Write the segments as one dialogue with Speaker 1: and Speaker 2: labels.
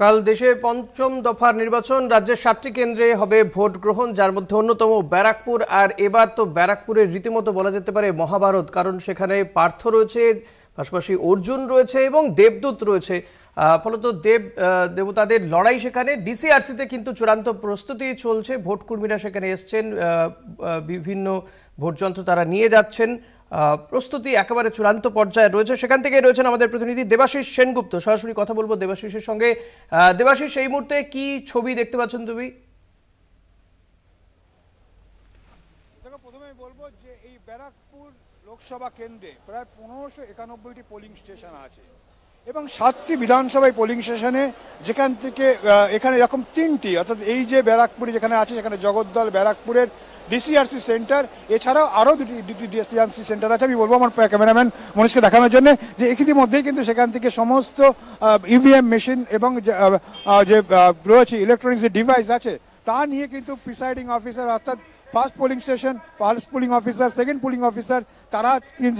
Speaker 1: কাল দেশে পঞ্চম দফার নির্বাচন রাজ্যের সাতটি কেন্দ্রে হবে ভোট গ্রহণ যার মধ্যে অন্যতম ব্যারাকপুর আর এবার তো ব্যারাকপুরের রীতিমতো বলা যেতে পারে মহাভারত কারণ সেখানে পার্থ রয়েছে পাশাপাশি অর্জুন রয়েছে এবং দেবদূত রয়েছে ফলত দেব দেবতাদের লড়াই সেখানে ডিসিআরসিতে কিন্তু চূড়ান্ত প্রস্তুতি চলছে ভোটকর্মীরা সেখানে এসছেন বিভিন্ন ভোটযন্ত্র তারা নিয়ে যাচ্ছেন প্রস্তুতি একেবারে চূড়ান্ত পর্যায়ে রয়েছে সেখান থেকে রয়েছেন আমাদের প্রতিনিধি দেবাশিস সেনগুপ্ত সরাসরি কথা বলবো দেবাশিসের সঙ্গে দেবাশিস এই মুহূর্তে কি ছবি দেখতে পাচ্ছেন তুমি
Speaker 2: বলবো যে এই ব্যারাকপুর লোকসভা কেন্দ্রে প্রায় পনেরোশো একানব্বইটি পোলিং স্টেশন আছে এবং সাতটি বিধানসভায় পোলিং স্টেশনে যেখান থেকে এখানে এরকম তিনটি অর্থাৎ এই যে ব্যারাকপুরে যেখানে আছে সেখানে জগদ্দল ব্যারাকপুরের ডিসিআরসি সেন্টার এছাড়াও আরও দুটি দুটি ডিএসটিআরসি সেন্টার আছে আমি বলবো আমার ক্যামেরাম্যান মনীষকে দেখানোর জন্য যে ইতিমধ্যেই কিন্তু সেখান থেকে সমস্ত ইভিএম মেশিন e এবং যে রয়েছে ইলেকট্রনিক্স যে ডিভাইস আছে তা নিয়ে কিন্তু প্রিসাইডিং অফিসার অর্থাৎ first polling station first polling officer second polling officer তারা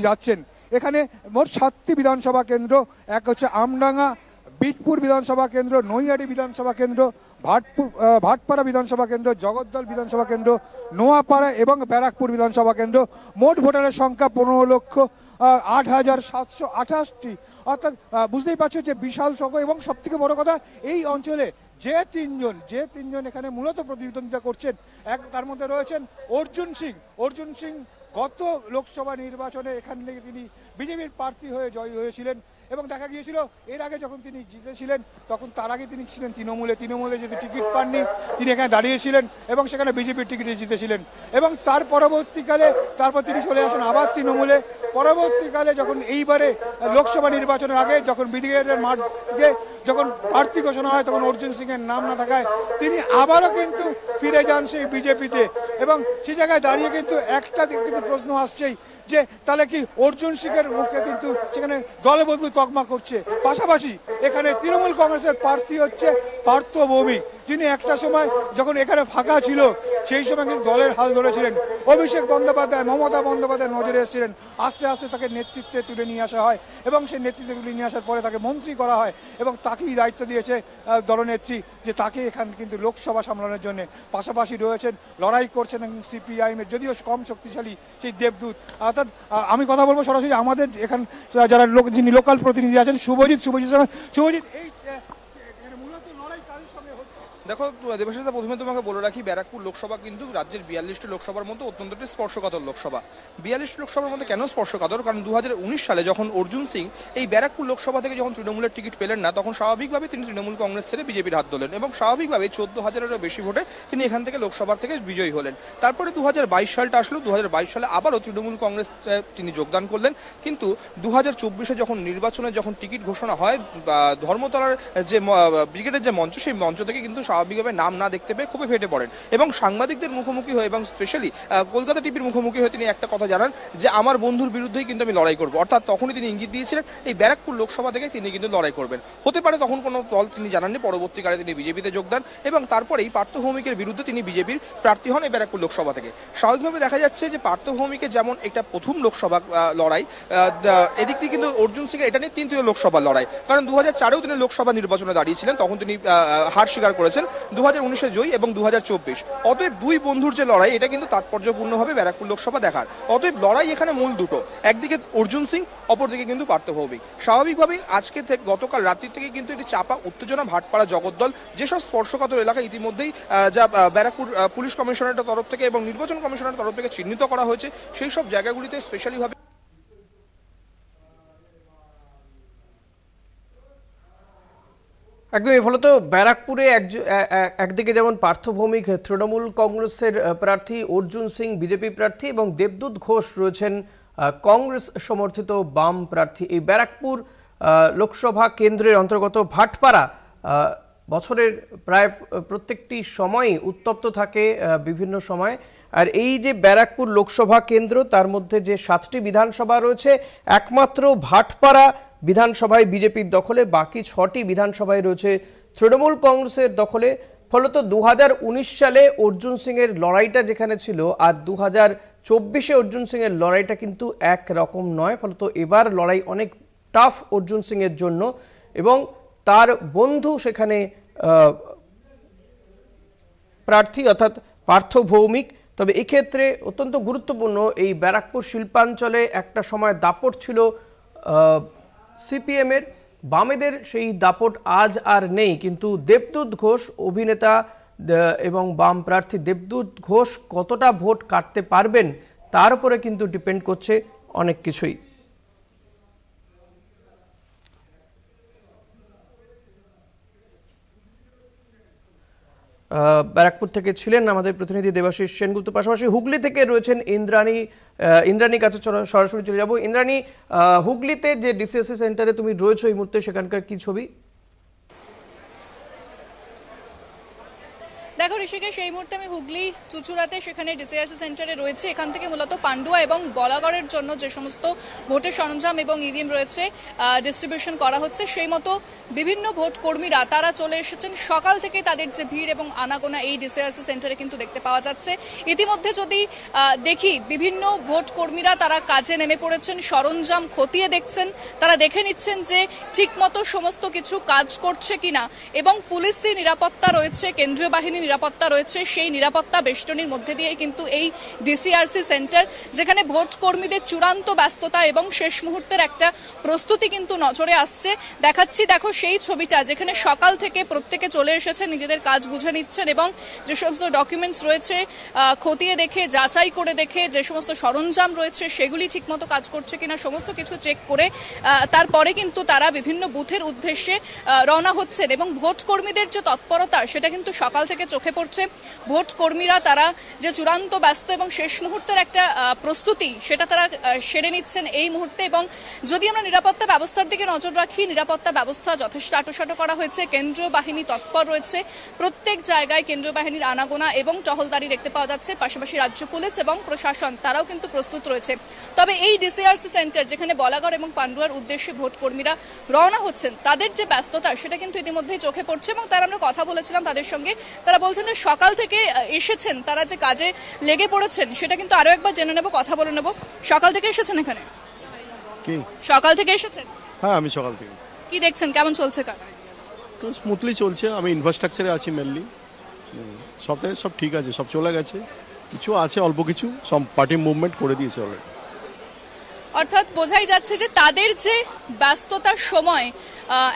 Speaker 2: যাচ্ছেন এখানে মোট সাতটি বিধানসভা কেন্দ্র এক হচ্ছে আমডাঙ্গা বিটপুর বিধানসভা কেন্দ্র নৈয়াড়ি বিধানসভা কেন্দ্র ভাটপুর ভাটপাড়া বিধানসভা কেন্দ্র জগদ্দল বিধানসভা কেন্দ্র নোয়াপাড়া এবং ব্যারাকপুর বিধানসভা কেন্দ্র মোট ভোটারের সংখ্যা পনেরো লক্ষ আট হাজার সাতশো আঠাশটি অর্থাৎ বুঝতেই পারছো যে বিশাল সংখ্যা এবং সব থেকে বড় কথা এই অঞ্চলে যে তিনজন যে তিনজন এখানে মূলত প্রতিদ্বন্দ্বিতা করছেন এক তার মধ্যে রয়েছেন অর্জুন সিং অর্জুন সিং গত লোকসভা নির্বাচনে এখান থেকে তিনি বিজেপির প্রার্থী হয়ে জয়ী হয়েছিলেন এবং দেখা গিয়েছিল এর আগে যখন তিনি জিতেছিলেন তখন তার আগে তিনি ছিলেন তৃণমূলে তৃণমূলে যদি টিকিট পাননি তিনি এখানে দাঁড়িয়েছিলেন এবং সেখানে বিজেপির টিকিটে জিতেছিলেন এবং তার পরবর্তীকালে তারপর তিনি চলে আসেন আবার তৃণমূলে পরবর্তীকালে যখন এইবারে লোকসভা নির্বাচনের আগে যখন বিধিগেটের মাঠ যখন প্রার্থী ঘোষণা হয় তখন অর্জুন সিংয়ের নাম না থাকায় তিনি আবারও কিন্তু ফিরে যান সেই বিজেপিতে এবং সে জায়গায় দাঁড়িয়ে কিন্তু একটা কিন্তু প্রশ্ন আসছেই যে তাহলে কি অর্জুন সিংয়ের মুখে কিন্তু সেখানে দলবদলু তকমা করছে পাশাপাশি এখানে তৃণমূল কংগ্রেসের প্রার্থী হচ্ছে পার্থ ভৌমি যিনি একটা সময় যখন এখানে ফাঁকা ছিল সেই সময় কিন্তু দলের হাল ধরেছিলেন অভিষেক বন্দ্যোপাধ্যায় মমতা বন্দ্যোপাধ্যায় নজরে এসেছিলেন আস্তে আস্তে তাকে নেতৃত্বে তুলে নিয়ে আসা হয় এবং সেই নেতৃত্বে তুলে নিয়ে আসার পরে তাকে মন্ত্রী করা হয় এবং তাকেই দায়িত্ব দিয়েছে দলনেত্রী যে তাকে এখান কিন্তু লোকসভা সামলানোর জন্য পাশাপাশি রয়েছেন লড়াই করছেন সিপিআইএমের যদিও কম শক্তিশালী সেই দেবদূত অর্থাৎ আমি কথা বলবো সরাসরি আমাদের এখান যারা লোক যিনি লোকাল প্রতিনিধি আছেন শুভজিৎ শুভজিৎ শুভজিৎ
Speaker 3: এই দেখো দেবাশিসদা প্রথমে তোমাকে বলে রাখি ব্যারাকপুর লোকসভা কিন্তু রাজ্যের বিয়াল্লিশটি লোকসভার মধ্যে অত্যন্ত একটি স্পর্শকাতর লোকসভা বিয়াল্লিশটি লোকসভার মধ্যে কেন স্পর্শকাতর কারণ দু সালে যখন অর্জুন সিং এই ব্যারাকপুর লোকসভা থেকে যখন তৃণমূলের টিকিট পেলেন না তখন স্বাভাবিকভাবে তিনি তৃণমূল কংগ্রেস ছেড়ে বিজেপির হাত ধরলেন এবং স্বাভাবিকভাবে চোদ্দ হাজারেরও বেশি ভোটে তিনি এখান থেকে লোকসভার থেকে বিজয়ী হলেন তারপরে দু সালটা আসলো দু সালে আবারও তৃণমূল কংগ্রেস তিনি যোগদান করলেন কিন্তু দু হাজার যখন নির্বাচনে যখন টিকিট ঘোষণা হয় ধর্মতলার যে ব্রিগেডের যে মঞ্চ সেই মঞ্চ থেকে কিন্তু স্বাভাবিকভাবে নাম না দেখতে পেয়ে খুবই ফেটে পড়েন এবং সাংবাদিকদের মুখোমুখি হয়ে এবং স্পেশালি কলকাতা টিভির মুখোমুখি হয়ে তিনি একটা কথা জানান যে আমার বন্ধুর বিরুদ্ধেই কিন্তু আমি লড়াই করবো অর্থাৎ তখনই তিনি ইঙ্গিত দিয়েছিলেন এই ব্যারাকপুর লোকসভা থেকে তিনি কিন্তু লড়াই করবেন হতে পারে তখন কোনো দল তিনি জানাননি পরবর্তীকালে তিনি বিজেপিতে যোগদান এবং তারপরেই এই পার্থভৌমিকের বিরুদ্ধে তিনি বিজেপির প্রার্থী হন এই ব্যারাকপুর লোকসভা থেকে স্বাভাবিকভাবে দেখা যাচ্ছে যে পার্থভৌমিকের যেমন একটা প্রথম লোকসভা লড়াই এদিক থেকে কিন্তু অর্জুন সিং এটা নিয়ে তৃতীয় লোকসভা লড়াই কারণ দু হাজার চারেও তিনি লোকসভা নির্বাচনে দাঁড়িয়েছিলেন তখন তিনি হার স্বীকার করেছেন দু জয়ী এবং দু অতএব দুই বন্ধুর যে লড়াই এটা কিন্তু ব্যারাকপুর লোকসভা দেখার অতএব লড়াই এখানে মূল দুটো একদিকে অর্জুন সিং অপরদিকে কিন্তু পার্থ ভৌমিক স্বাভাবিকভাবেই আজকে থেকে গতকাল রাত্রি থেকে কিন্তু এটি চাপা উত্তেজনা ভাটপাড়া জগদ্দল যেসব স্পর্শকাতর এলাকা ইতিমধ্যেই যা ব্যারাকপুর পুলিশ কমিশনারের তরফ থেকে এবং নির্বাচন কমিশনারের তরফ থেকে চিহ্নিত করা হয়েছে সেই সব জায়গাগুলিতে স্পেশালিভাবে
Speaker 1: একদমই ফলে তো ব্যারাকপুরে একদিকে যেমন পার্থভৌমিক তৃণমূল কংগ্রেসের প্রার্থী অর্জুন সিং বিজেপি প্রার্থী এবং দেবদূত ঘোষ রয়েছেন কংগ্রেস সমর্থিত বাম প্রার্থী এই ব্যারাকপুর লোকসভা কেন্দ্রের অন্তর্গত ভাটপাড়া বছরের প্রায় প্রত্যেকটি সময় উত্তপ্ত থাকে বিভিন্ন সময় আর এই যে ব্যারাকপুর লোকসভা কেন্দ্র তার মধ্যে যে সাতটি বিধানসভা রয়েছে একমাত্র ভাটপাড়া বিধানসভায় বিজেপির দখলে বাকি ছটি বিধানসভায় রয়েছে তৃণমূল কংগ্রেসের দখলে ফলত দু সালে অর্জুন সিংয়ের লড়াইটা যেখানে ছিল আর দু হাজার চব্বিশে অর্জুন সিংয়ের লড়াইটা কিন্তু এক রকম নয় ফলত এবার লড়াই অনেক টাফ অর্জুন সিংয়ের জন্য এবং তার বন্ধু সেখানে প্রার্থী অর্থাৎ পার্থ ভৌমিক তবে এক্ষেত্রে অত্যন্ত গুরুত্বপূর্ণ এই ব্যারাকপুর শিল্পাঞ্চলে একটা সময় দাপট ছিল সিপিএমের বামেদের সেই দাপট আজ আর নেই কিন্তু দেবদূত ঘোষ অভিনেতা এবং বাম প্রার্থী দেবদূত ঘোষ কতটা ভোট কাটতে পারবেন তার উপরে কিন্তু ডিপেন্ড করছে অনেক কিছুই ব্যারাকপুর থেকে ছিলেন আমাদের প্রতিনিধি দেবাশিস সেনগুপ্ত পাশাপাশি হুগলি থেকে রয়েছেন ইন্দ্রাণী ইন্দ্রাণী কাছে সরাসরি চলে যাব ইন্দ্রাণী হুগলিতে যে ডিসিএসসি e সেন্টারে তুমি রয়েছো এই মুহূর্তে সেখানকার কি ছবি
Speaker 4: দেখো ঋষিকেশ এই মুহূর্তে আমি হুগলি চুচুড়াতে সেখানে ডিসিআরসি সেন্টারে রয়েছে এখান থেকে মূলত পান্ডুয়া এবং বলাগড়ের জন্য যে সমস্ত ভোটের সরঞ্জাম এবং ইভিএম রয়েছে ডিস্ট্রিবিউশন করা হচ্ছে সেই মতো বিভিন্ন ভোট কর্মীরা তারা চলে এসেছেন সকাল থেকে তাদের যে ভিড় এবং আনাগোনা এই ডিসিআরসি সেন্টারে কিন্তু দেখতে পাওয়া যাচ্ছে ইতিমধ্যে যদি দেখি বিভিন্ন ভোট কর্মীরা তারা কাজে নেমে পড়েছেন সরঞ্জাম খতিয়ে দেখছেন তারা দেখে নিচ্ছেন যে ঠিকমতো সমস্ত কিছু কাজ করছে কিনা এবং পুলিশি নিরাপত্তা রয়েছে কেন্দ্রীয় বাহিনী নিরাপত্তা রয়েছে সেই নিরাপত্তা বেষ্টনীর মধ্যে দিয়ে কিন্তু এই ডিসিআরসি সেন্টার যেখানে ভোট কর্মীদের চূড়ান্ত ব্যস্ততা এবং শেষ মুহূর্তের একটা প্রস্তুতি কিন্তু নজরে আসছে দেখাচ্ছি দেখো সেই ছবিটা যেখানে সকাল থেকে প্রত্যেকে চলে এসেছে নিজেদের কাজ বুঝে নিচ্ছেন এবং যে সমস্ত ডকুমেন্টস রয়েছে খতিয়ে দেখে যাচাই করে দেখে যে সমস্ত সরঞ্জাম রয়েছে সেগুলি ঠিকমতো কাজ করছে কিনা সমস্ত কিছু চেক করে তারপরে কিন্তু তারা বিভিন্ন বুথের উদ্দেশ্যে রওনা হচ্ছেন এবং ভোট কর্মীদের যে তৎপরতা সেটা কিন্তু সকাল থেকে চোখে চোখে পড়ছে ভোট কর্মীরা তারা যে চূড়ান্ত ব্যস্ত এবং শেষ মুহূর্তের একটা প্রস্তুতি সেটা তারা সেরে নিচ্ছেন এই মুহূর্তে এবং যদি আমরা নিরাপত্তা ব্যবস্থার দিকে নজর রাখি নিরাপত্তা ব্যবস্থা যথেষ্ট আটোসাটো করা হয়েছে কেন্দ্রীয় বাহিনী তৎপর রয়েছে প্রত্যেক জায়গায় কেন্দ্রীয় বাহিনীর আনাগোনা এবং টহলদারি দেখতে পাওয়া যাচ্ছে পাশাপাশি রাজ্য পুলিশ এবং প্রশাসন তারাও কিন্তু প্রস্তুত রয়েছে তবে এই ডিসিআরসি সেন্টার যেখানে বলাগড় এবং পান্ডুয়ার উদ্দেশ্যে ভোট কর্মীরা রওনা হচ্ছেন তাদের যে ব্যস্ততা সেটা কিন্তু ইতিমধ্যেই চোখে পড়ছে এবং তারা আমরা কথা বলেছিলাম তাদের সঙ্গে তারা বলছে বলছেন যে সকাল থেকে এসেছেন তারা যে কাজে লেগে পড়েছেন সেটা কিন্তু আরো একবার জেনে নেব কথা বলে নেব সকাল থেকে এসেছেন এখানে কি সকাল থেকে এসেছেন
Speaker 5: হ্যাঁ আমি সকাল থেকে
Speaker 4: কি দেখছেন কেমন চলছে কাজ
Speaker 5: তো স্মুথলি চলছে আমি ইনফ্রাস্ট্রাকচারে আছি মেনলি সব সব ঠিক আছে সব চলে গেছে কিছু আছে অল্প কিছু সব পার্টি মুভমেন্ট করে দিয়েছে অলরেডি
Speaker 4: অর্থাৎ বোঝাই যাচ্ছে যে তাদের যে ব্যস্ততার সময়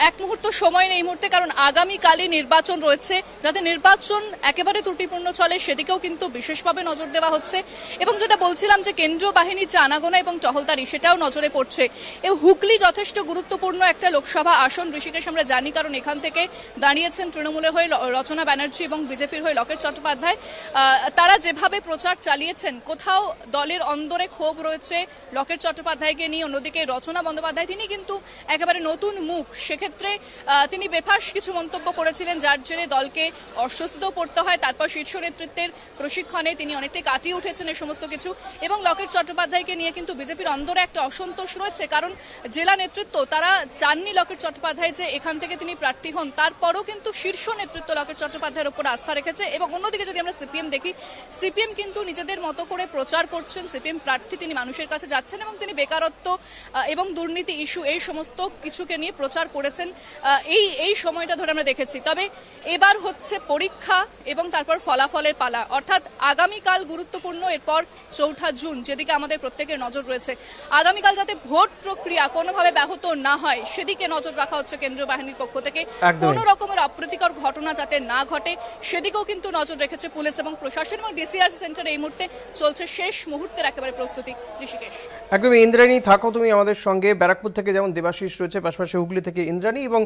Speaker 4: এক মুহূর্ত সময় নেই মুহূর্তে কারণ আগামীকালই নির্বাচন রয়েছে যাতে নির্বাচন একেবারে ত্রুটিপূর্ণ চলে সেদিকেও কিন্তু বিশেষভাবে নজর দেওয়া হচ্ছে এবং যেটা বলছিলাম যে কেন্দ্রীয় বাহিনী যে আনাগোনা এবং টহলদারি সেটাও নজরে পড়ছে এবং হুগলি যথেষ্ট গুরুত্বপূর্ণ একটা লোকসভা আসন ঋষিকেশ আমরা জানি কারণ এখান থেকে দাঁড়িয়েছেন তৃণমূলের হয়ে রচনা ব্যানার্জি এবং বিজেপির হয়ে লকেট চট্টোপাধ্যায় তারা যেভাবে প্রচার চালিয়েছেন কোথাও দলের অন্দরে ক্ষোভ রয়েছে লকেট চট্টোপাধ্যায় বন্দ্যোপাধ্যায়কে নিয়ে অন্যদিকে রচনা বন্দ্যোপাধ্যায় তিনি কিন্তু একেবারে নতুন মুখ সেক্ষেত্রে তিনি বেফাস কিছু মন্তব্য করেছিলেন যার জেরে দলকে অস্বস্তিত পড়তে হয় তারপর শীর্ষ নেতৃত্বের প্রশিক্ষণে তিনি অনেকটাই কাটিয়ে উঠেছেন এই সমস্ত কিছু এবং লকেট চট্টোপাধ্যায়কে নিয়ে কিন্তু বিজেপির অন্দরে একটা অসন্তোষ রয়েছে কারণ জেলা নেতৃত্ব তারা চাননি লকেট চট্টোপাধ্যায় যে এখান থেকে তিনি প্রার্থী হন তারপরও কিন্তু শীর্ষ নেতৃত্ব লকেট চট্টোপাধ্যায়ের উপর আস্থা রেখেছে এবং অন্যদিকে যদি আমরা সিপিএম দেখি সিপিএম কিন্তু নিজেদের মতো করে প্রচার করছেন সিপিএম প্রার্থী তিনি মানুষের কাছে যাচ্ছেন এবং তিনি তিনি বেকারত্ব এবং দুর্নীতি ইস্যু এই সমস্ত কিছুকে নিয়ে প্রচার করেছেন এই এই সময়টা ধরে আমরা দেখেছি তবে এবার হচ্ছে পরীক্ষা এবং তারপর ফলাফলের পালা অর্থাৎ আগামীকাল গুরুত্বপূর্ণ এরপর চৌঠা জুন যেদিকে আমাদের প্রত্যেকের নজর রয়েছে আগামীকাল যাতে ভোট প্রক্রিয়া কোনোভাবে ব্যাহত না হয় সেদিকে নজর রাখা হচ্ছে কেন্দ্রীয় বাহিনীর পক্ষ থেকে কোন রকমের অপ্রীতিকর ঘটনা যাতে না ঘটে সেদিকেও কিন্তু নজর রেখেছে পুলিশ এবং প্রশাসন এবং ডিসিআরসি সেন্টার এই মুহূর্তে চলছে শেষ মুহূর্তের একেবারে প্রস্তুতি ঋষিকেশ
Speaker 1: একদমই ইন্দ্রাণী থাকো তুমি আমাদের সঙ্গে ব্যারাকপুর থেকে যেমন দেবাশিস রয়েছে পাশাপাশি হুগলি থেকে ইন্দ্রাণী এবং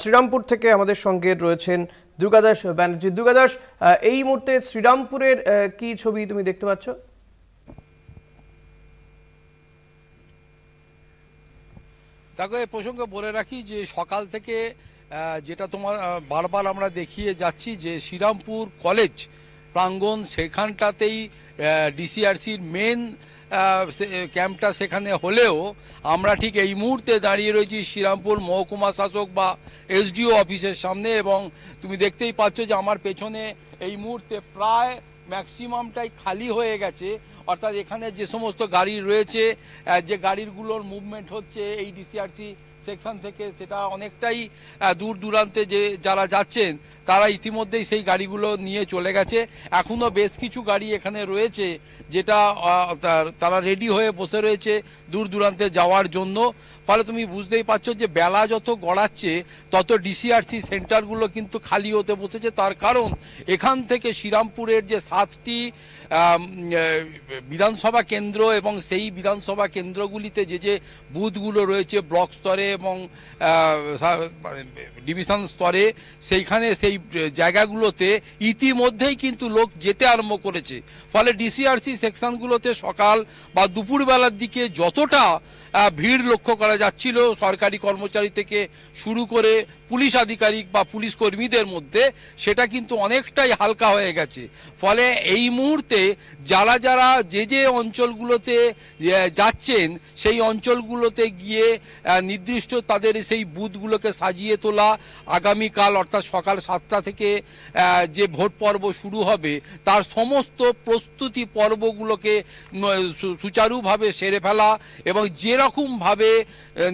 Speaker 1: শ্রীরামপুর থেকে আমাদের সঙ্গে রয়েছেন দুর্গাদাস ব্যানার্জি দুর্গাদাস এই মুহূর্তে শ্রীরামপুরের কি ছবি তুমি দেখতে পাচ্ছ
Speaker 5: তাকে এ প্রসঙ্গে বলে রাখি যে সকাল থেকে যেটা তোমার বারবার আমরা দেখিয়ে যাচ্ছি যে শ্রীরামপুর কলেজ প্রাঙ্গণ সেখানটাতেই ডিসিআরসির মেন ক্যাম্পটা সেখানে হলেও আমরা ঠিক এই মুহূর্তে দাঁড়িয়ে রয়েছি শ্রীরামপুর মহকুমা শাসক বা এসডিও অফিসের সামনে এবং তুমি দেখতেই পাচ্ছ যে আমার পেছনে এই মুহূর্তে প্রায় ম্যাক্সিমামটাই খালি হয়ে গেছে অর্থাৎ এখানে যে সমস্ত গাড়ি রয়েছে যে গাড়িগুলোর মুভমেন্ট হচ্ছে এই ডিসিআরসি সেকশন থেকে সেটা অনেকটাই দূর দূরান্তে যে যারা যাচ্ছেন তারা ইতিমধ্যেই সেই গাড়িগুলো নিয়ে চলে গেছে এখনও বেশ কিছু গাড়ি এখানে রয়েছে যেটা তারা রেডি হয়ে বসে রয়েছে দূর দূরান্তে যাওয়ার জন্য ফলে তুমি বুঝতেই পারছো যে বেলা যত গড়াচ্ছে তত ডিসিআরসি সেন্টারগুলো কিন্তু খালি হতে বসেছে তার কারণ এখান থেকে শ্রীরামপুরের যে সাতটি বিধানসভা কেন্দ্র এবং সেই বিধানসভা কেন্দ্রগুলিতে যে যে বুথগুলো রয়েছে ব্লক স্তরে এবং মানে, ডিভিশন স্তরে সেইখানে সেই এই জায়গাগুলোতে ইতিমধ্যেই কিন্তু লোক যেতে আরম্ভ করেছে ফলে ডিসিআরসি সেকশনগুলোতে সকাল বা দুপুরবেলার দিকে যতটা ভিড় লক্ষ্য করা যাচ্ছিল সরকারি কর্মচারী থেকে শুরু করে পুলিশ আধিকারিক বা পুলিশ কর্মীদের মধ্যে সেটা কিন্তু অনেকটাই হালকা হয়ে গেছে ফলে এই মুহূর্তে যারা যারা যে যে অঞ্চলগুলোতে যাচ্ছেন সেই অঞ্চলগুলোতে গিয়ে নির্দিষ্ট তাদের সেই বুথগুলোকে সাজিয়ে তোলা আগামীকাল অর্থাৎ সকাল সাত সাতটা থেকে যে ভোট পর্ব শুরু হবে তার সমস্ত প্রস্তুতি পর্বগুলোকে সুচারুভাবে সেরে ফেলা এবং যেরকমভাবে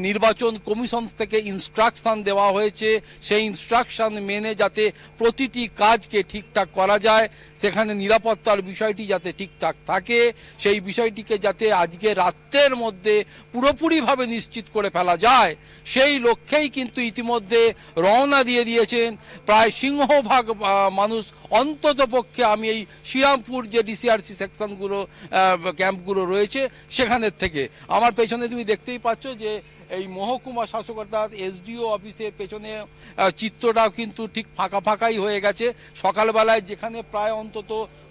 Speaker 5: নির্বাচন কমিশন থেকে ইনস্ট্রাকশান দেওয়া হয়েছে সেই ইনস্ট্রাকশান মেনে যাতে প্রতিটি কাজকে ঠিকঠাক করা যায় সেখানে নিরাপত্তার বিষয়টি যাতে ঠিকঠাক থাকে সেই বিষয়টিকে যাতে আজকে রাত্রের মধ্যে পুরোপুরিভাবে নিশ্চিত করে ফেলা যায় সেই লক্ষ্যেই কিন্তু ইতিমধ্যে রওনা দিয়ে দিয়েছেন প্রায় সিংহভাগ মানুষ অন্তত পক্ষে আমি এই শ্রীরামপুর যে ডিসিআরসি সেকশনগুলো ক্যাম্পগুলো রয়েছে সেখানের থেকে আমার পেছনে তুমি দেখতেই পাচ্ছ যে এই মহকুমা শাসক অর্থাৎ এসডিও অফিসের পেছনে চিত্রটাও কিন্তু ঠিক ফাঁকা ফাঁকাই হয়ে গেছে সকালবেলায় যেখানে প্রায় অন্তত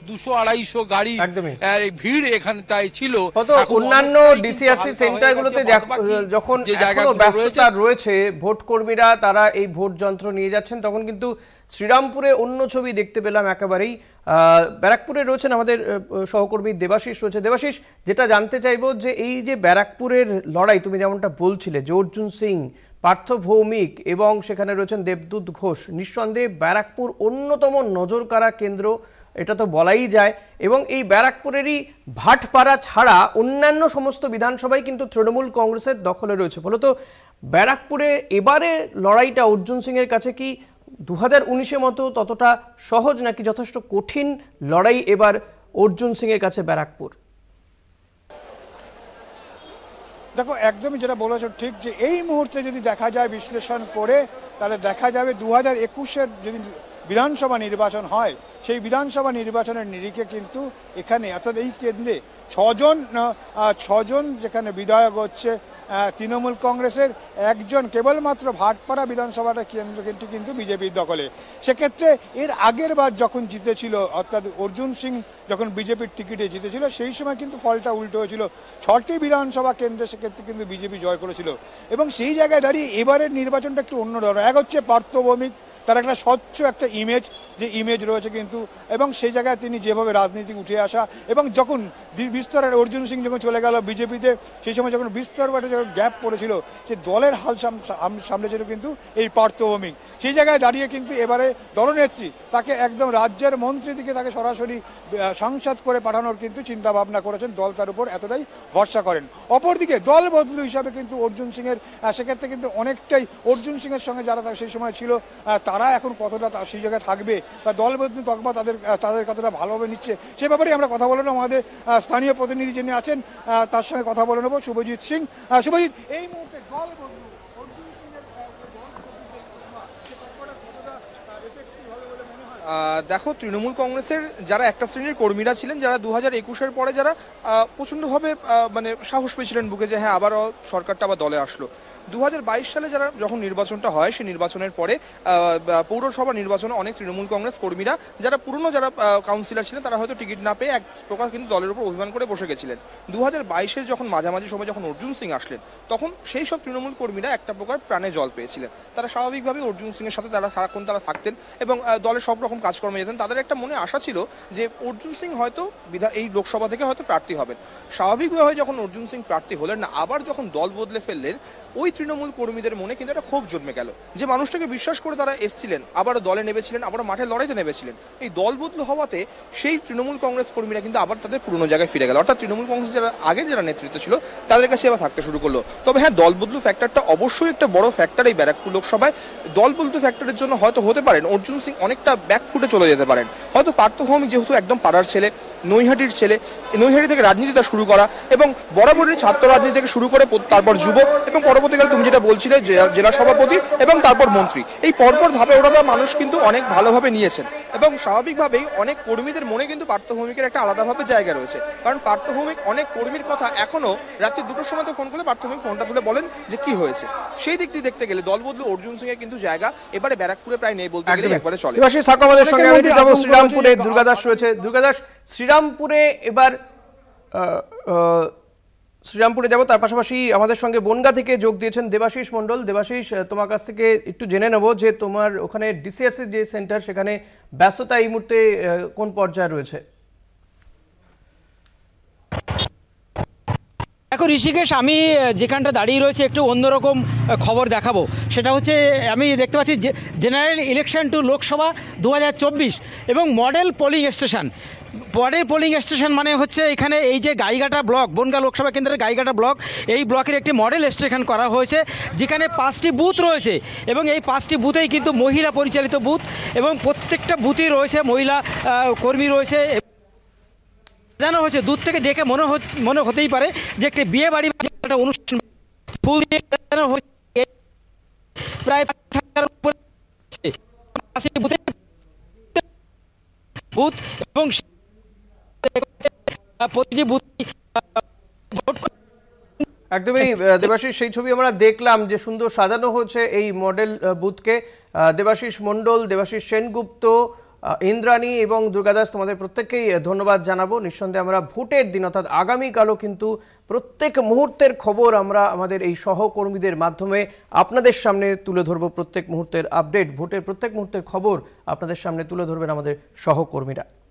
Speaker 5: দুশো আড়াইশো গাড়ি ভিড় এখানটায় ছিল অন্যান্য ডিসিআরসি সেন্টার গুলোতে যখন ব্যস্ততা
Speaker 1: রয়েছে ভোট কর্মীরা তারা এই ভোট যন্ত্র নিয়ে যাচ্ছেন তখন কিন্তু শ্রীরামপুরে অন্য ছবি দেখতে পেলাম একেবারেই ব্যারাকপুরে রয়েছেন আমাদের সহকর্মী দেবাশিস রয়েছে দেবাশিস যেটা জানতে চাইব যে এই যে ব্যারাকপুরের লড়াই তুমি যেমনটা বলছিলে যে অর্জুন সিং পার্থ ভৌমিক এবং সেখানে রয়েছেন দেবদূত ঘোষ নিঃসন্দেহে ব্যারাকপুর অন্যতম নজরকাড়া কেন্দ্র এটা তো বলাই যায় এবং এই ব্যারাকপুরেরই ভাটপাড়া ছাড়া অন্যান্য সমস্ত বিধানসভায় কিন্তু তৃণমূল কংগ্রেসের দখলে রয়েছে ফলত ব্যারাকপুরে এবারে লড়াইটা অর্জুন সিংয়ের কাছে কি দু হাজার উনিশের মতো ততটা সহজ নাকি যথেষ্ট কঠিন লড়াই এবার অর্জুন সিংয়ের কাছে ব্যারাকপুর দেখো একদমই যেটা বলেছো
Speaker 2: ঠিক যে এই মুহূর্তে যদি দেখা যায় বিশ্লেষণ করে তাহলে দেখা যাবে দু হাজার একুশের যদি বিধানসভা নির্বাচন হয় সেই বিধানসভা নির্বাচনের নিরিখে কিন্তু এখানে অর্থাৎ এই কেন্দ্রে ছজন ছজন যেখানে বিধায়ক হচ্ছে তৃণমূল কংগ্রেসের একজন কেবলমাত্র ভাটপাড়া বিধানসভাটা কেন্দ্র কিন্তু কিন্তু বিজেপির দখলে সেক্ষেত্রে এর আগের বার যখন জিতেছিল অর্থাৎ অর্জুন সিং যখন বিজেপির টিকিটে জিতেছিল সেই সময় কিন্তু ফলটা উল্টো হয়েছিল ছটি বিধানসভা কেন্দ্রে সেক্ষেত্রে কিন্তু বিজেপি জয় করেছিল এবং সেই জায়গায় দাঁড়িয়ে এবারের নির্বাচনটা একটু অন্য ধরনের এক হচ্ছে পার্থভৌমিক তার একটা স্বচ্ছ একটা ইমেজ যে ইমেজ রয়েছে কিন্তু এবং সেই জায়গায় তিনি যেভাবে রাজনীতি উঠে আসা এবং যখন বিস্তরের অর্জুন সিং যখন চলে গেল বিজেপিতে সেই সময় যখন বিস্তর বাটে যখন গ্যাপ পড়েছিল যে দলের হাল ছিল কিন্তু এই পার্থভূমি সেই জায়গায় দাঁড়িয়ে কিন্তু এবারে দলনেত্রী তাকে একদম রাজ্যের মন্ত্রী দিকে তাকে সরাসরি সাংসদ করে পাঠানোর কিন্তু চিন্তা ভাবনা করেছেন দল তার উপর এতটাই ভরসা করেন অপরদিকে দল বদলু হিসাবে কিন্তু অর্জুন সিংয়ের সেক্ষেত্রে কিন্তু অনেকটাই অর্জুন সিংয়ের সঙ্গে যারা সেই সময় ছিল তারা এখন কতটা সেই জায়গায় থাকবে বা দল বদিন তকমা তাদের তাদের কতটা ভালোভাবে নিচ্ছে সে ব্যাপারে আমরা কথা বলে নেবো আমাদের স্থানীয় প্রতিনিধি যিনি আছেন তার সঙ্গে কথা বলে নেবো শুভজিৎ সিং শুভজিৎ এই মুহূর্তে দল বদলি
Speaker 3: দেখো তৃণমূল কংগ্রেসের যারা একটা শ্রেণীর কর্মীরা ছিলেন যারা দু হাজার একুশের পরে যারা প্রচণ্ডভাবে মানে সাহস পেয়েছিলেন বুকে যে হ্যাঁ আবার সরকারটা আবার দলে আসলো দু সালে যারা যখন নির্বাচনটা হয় সেই নির্বাচনের পরে পৌরসভা নির্বাচনে অনেক তৃণমূল কংগ্রেস কর্মীরা যারা পুরনো যারা কাউন্সিলর ছিলেন তারা হয়তো টিকিট না পেয়ে এক প্রকার কিন্তু দলের উপর অভিমান করে বসে গেছিলেন দু হাজার যখন মাঝামাঝি সময় যখন অর্জুন সিং আসলেন তখন সেই সব তৃণমূল কর্মীরা একটা প্রকার প্রাণে জল পেয়েছিলেন তারা স্বাভাবিকভাবে অর্জুন সিংয়ের সাথে তারা সারাক্ষণ তারা থাকতেন এবং দলের সব রকম রকম কাজকর্মে যেতেন তাদের একটা মনে আশা ছিল যে অর্জুন সিং হয়তো বিধা এই লোকসভা থেকে হয়তো প্রার্থী হবেন স্বাভাবিকভাবে যখন অর্জুন সিং প্রার্থী হলেন না আবার যখন দল বদলে ফেললেন ওই তৃণমূল কর্মীদের মনে কিন্তু একটা ক্ষোভ জন্মে গেল যে মানুষটাকে বিশ্বাস করে তারা এসছিলেন আবার দলে নেমেছিলেন আবার মাঠে লড়াইতে নেমেছিলেন এই দল বদল হওয়াতে সেই তৃণমূল কংগ্রেস কর্মীরা কিন্তু আবার তাদের পুরনো জায়গায় ফিরে গেল অর্থাৎ তৃণমূল কংগ্রেস যারা আগের যারা নেতৃত্ব ছিল তাদের কাছে আবার থাকতে শুরু করলো তবে হ্যাঁ দল বদলু ফ্যাক্টরটা অবশ্যই একটা বড় ফ্যাক্টর এই ব্যারাকপুর লোকসভায় দল বদলু ফ্যাক্টরের জন্য হয়তো হতে পারেন অর্জুন সিং অনেকটা ব্যাক ফুটে চলে যেতে পারেন হয়তো পার্থ ভৌমিক যেহেতু একদম পাড়ার ছেলে নৈহাটির ছেলে নৈহাটি থেকে রাজনীতি তার শুরু করা এবং বরাবরই ছাত্র রাজনীতি থেকে শুরু করে তারপর যুব এবং পরবর্তীকালে তুমি যেটা বলছিলে জেলা সভাপতি এবং তারপর মন্ত্রী এই পরপর ধাপে ওঠাটা মানুষ কিন্তু অনেক ভালোভাবে নিয়েছেন এবং স্বাভাবিকভাবেই অনেক কর্মীদের মনে কিন্তু পার্থ একটা আলাদাভাবে জায়গা রয়েছে কারণ পার্থ অনেক কর্মীর কথা এখনও রাত্রি দুটোর সময় তো ফোন করলে পার্থ ফোনটা তুলে বলেন যে কি হয়েছে সেই দিক দিয়ে দেখতে গেলে দলবদলু অর্জুন সিং এর কিন্তু জায়গা এবারে ব্যারাকপুরে প্রায় নেই বলতে গেলে একবারে চলে আমাদের সঙ্গে আমি যাবো শ্রীরামপুরে
Speaker 1: দুর্গাদাস রয়েছে দুর্গাদাস শ্রীরামপুরে এবার শ্রীরামপুরে যাব তার পাশাপাশি আমাদের সঙ্গে বনগা থেকে যোগ দিয়েছেন দেবাশিস মণ্ডল দেবাশিস তোমার কাছ থেকে একটু জেনে নেব যে তোমার ওখানে ডিসিএসসি e যে সেন্টার সেখানে ব্যস্ততা এই মুহূর্তে কোন পর্যায়ে রয়েছে দেখো ঋষিকেশ আমি যেখানটা দাঁড়িয়ে রয়েছে একটু অন্যরকম খবর দেখাবো সেটা হচ্ছে আমি দেখতে পাচ্ছি জেনারেল ইলেকশন টু লোকসভা দু এবং মডেল পোলিং স্টেশন পরের পোলিং স্টেশন মানে হচ্ছে এখানে এই যে গাইঘাটা ব্লক বনগা লোকসভা কেন্দ্রের গাইঘাটা ব্লক এই ব্লকের একটি মডেল স্টেশন করা হয়েছে যেখানে পাঁচটি বুথ রয়েছে এবং এই পাঁচটি বুথেই কিন্তু মহিলা পরিচালিত বুথ এবং প্রত্যেকটা বুথেই রয়েছে মহিলা কর্মী রয়েছে সাজানো হয়েছে দূর থেকে দেখে মনে মনে হতেই পারে যে একটি বিয়ে বাড়ি একটা অনুষ্ঠান ফুল দিয়ে সাজানো হয়েছে প্রায় এবং একদমই দেবাশিস সেই ছবি আমরা দেখলাম যে সুন্দর সাজানো হয়েছে এই মডেল বুথকে দেবাশিস মন্ডল দেবাশিস সেনগুপ্ত ইন্দ্রাণী এবং দুর্গাদাস তোমাদের প্রত্যেককেই ধন্যবাদ জানাবো নিঃসন্দেহে আমরা ভোটের দিন অর্থাৎ আগামীকালও কিন্তু প্রত্যেক মুহূর্তের খবর আমরা আমাদের এই সহকর্মীদের মাধ্যমে আপনাদের সামনে তুলে ধরব প্রত্যেক মুহূর্তের আপডেট ভোটের প্রত্যেক মুহূর্তের খবর আপনাদের সামনে তুলে ধরবেন আমাদের সহকর্মীরা